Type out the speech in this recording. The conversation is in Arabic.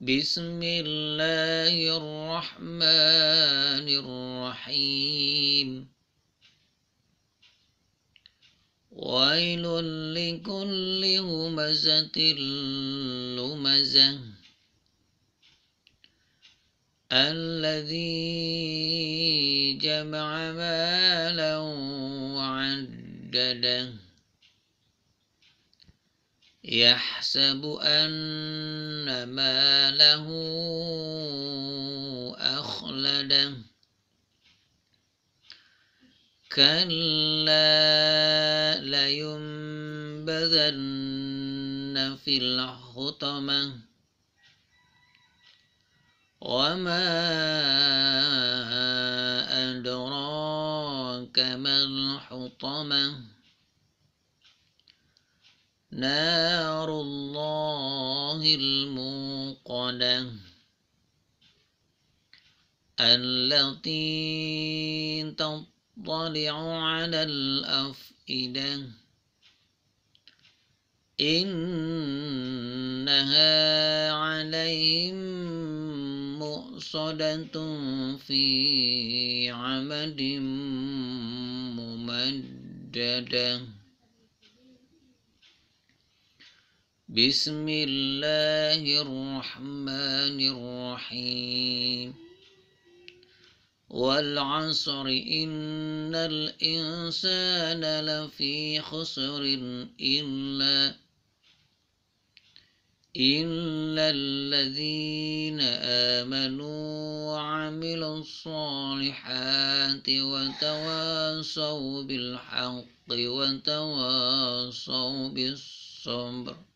بسم الله الرحمن الرحيم ويل لكل همزة لمزة الذي جمع مالا وعدده يحسب أن ماله أخلده كلا لينبذن في الحطمة وما أدراك ما الحطمة نار الله الموقدة التي تطلع على الأفئدة إنها عليهم مؤصدة في عمد ممدده بسم الله الرحمن الرحيم والعصر إن الإنسان لفي خسر إلا إلا الذين آمنوا وعملوا الصالحات وتواصوا بالحق وتواصوا بالصبر